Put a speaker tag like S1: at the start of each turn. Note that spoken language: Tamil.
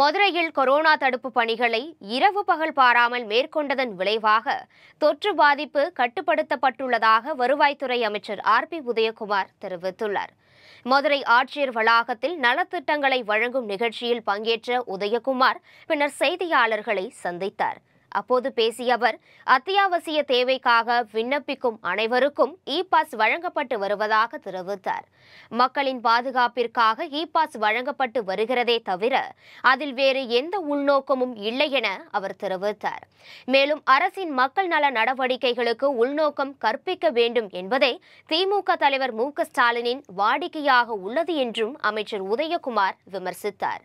S1: மதுரையில் கொரோனா தடுப்பு பணிகளை இரவு பகல் பாராமல் மேற்கொண்டதன் விளைவாக தொற்று பாதிப்பு கட்டுப்படுத்தப்பட்டுள்ளதாக வருவாய்த்துறை அமைச்சர் ஆர் பி உதயகுமார் தெரிவித்துள்ளார் மதுரை ஆட்சியர் வளாகத்தில் நலத்திட்டங்களை வழங்கும் நிகழ்ச்சியில் பங்கேற்ற உதயகுமார் பின்னர் செய்தியாளர்களை சந்தித்தார் அப்போது பேசிய அவர் அத்தியாவசிய தேவைக்காக விண்ணப்பிக்கும் அனைவருக்கும் இ பாஸ் வழங்கப்பட்டு வருவதாக தெரிவித்தார் மக்களின் பாதுகாப்பிற்காக இ பாஸ் வழங்கப்பட்டு வருகிறதே தவிர அதில் வேறு எந்த உள்நோக்கமும் இல்லை என அவர் தெரிவித்தார் மேலும் அரசின் மக்கள் நல நடவடிக்கைகளுக்கு உள்நோக்கம் கற்பிக்க வேண்டும் என்பதே திமுக தலைவர் மு ஸ்டாலினின் வாடிக்கையாக உள்ளது என்றும் அமைச்சர் உதயகுமார் விமர்சித்தார்